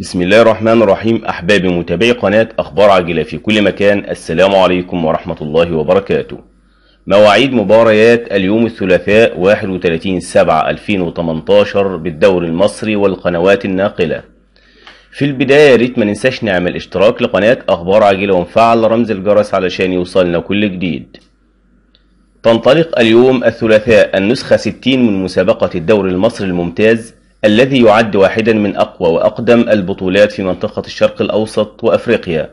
بسم الله الرحمن الرحيم أحبابي متابعي قناة أخبار عاجلة في كل مكان السلام عليكم ورحمة الله وبركاته مواعيد مباريات اليوم الثلاثاء 31 7 2018 بالدوري المصري والقنوات الناقلة في البداية يا ريت ما ننساش نعمل اشتراك لقناة أخبار عاجلة ونفعل رمز الجرس علشان يوصلنا كل جديد تنطلق اليوم الثلاثاء النسخة 60 من مسابقة الدوري المصري الممتاز الذي يعد واحدا من أقوى وأقدم البطولات في منطقة الشرق الأوسط وأفريقيا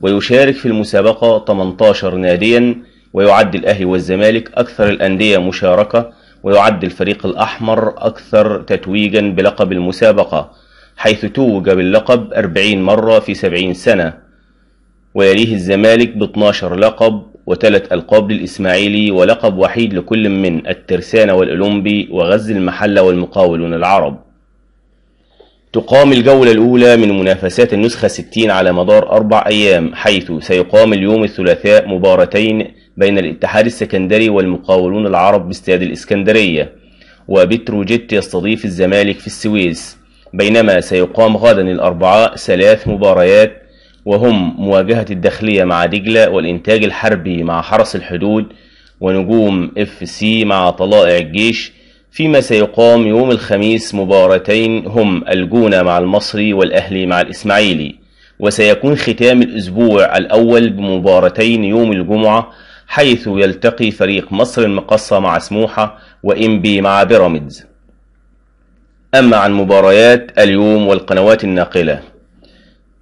ويشارك في المسابقة 18 ناديا ويعد الأهلي والزمالك أكثر الأندية مشاركة ويعد الفريق الأحمر أكثر تتويجا بلقب المسابقة حيث توج باللقب 40 مرة في 70 سنة ويليه الزمالك ب 12 لقب وتلت ألقاب للإسماعيلي ولقب وحيد لكل من الترسانة والأولمبي وغزل المحلة والمقاولون العرب تقام الجولة الأولى من منافسات النسخة 60 على مدار أربع أيام حيث سيقام اليوم الثلاثاء مباراتين بين الاتحاد السكندري والمقاولون العرب باستاد الإسكندرية وبتروجيت يستضيف الزمالك في السويس بينما سيقام غدا الأربعاء ثلاث مباريات وهم مواجهة الداخلية مع دجلة والإنتاج الحربي مع حرس الحدود ونجوم اف سي مع طلائع الجيش فيما سيقام يوم الخميس مباراتين هم الجونة مع المصري والأهلي مع الإسماعيلي وسيكون ختام الأسبوع الأول بمباراتين يوم الجمعة حيث يلتقي فريق مصر المقصة مع سموحة وإنبي مع بيراميدز أما عن مباريات اليوم والقنوات الناقلة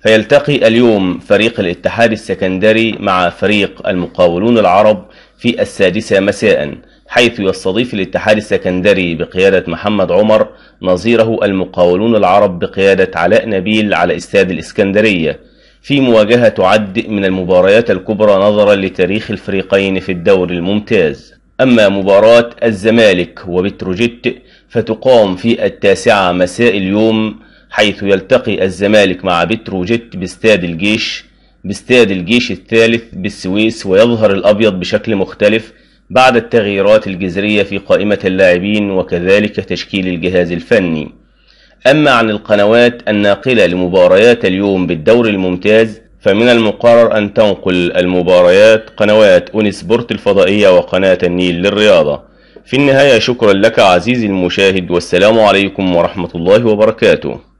فيلتقي اليوم فريق الاتحاد السكندري مع فريق المقاولون العرب في السادسة مساء حيث يستضيف الاتحاد السكندري بقيادة محمد عمر نظيره المقاولون العرب بقيادة علاء نبيل على استاد الإسكندرية في مواجهة تعد من المباريات الكبرى نظرا لتاريخ الفريقين في الدور الممتاز أما مباراة الزمالك وبتروجيت فتقام في التاسعة مساء اليوم حيث يلتقي الزمالك مع بتروجيت باستاد الجيش باستاد الجيش الثالث بالسويس ويظهر الأبيض بشكل مختلف بعد التغييرات الجذرية في قائمة اللاعبين وكذلك تشكيل الجهاز الفني أما عن القنوات الناقلة لمباريات اليوم بالدور الممتاز فمن المقرر أن تنقل المباريات قنوات أونسبورت الفضائية وقناة النيل للرياضة في النهاية شكرا لك عزيزي المشاهد والسلام عليكم ورحمة الله وبركاته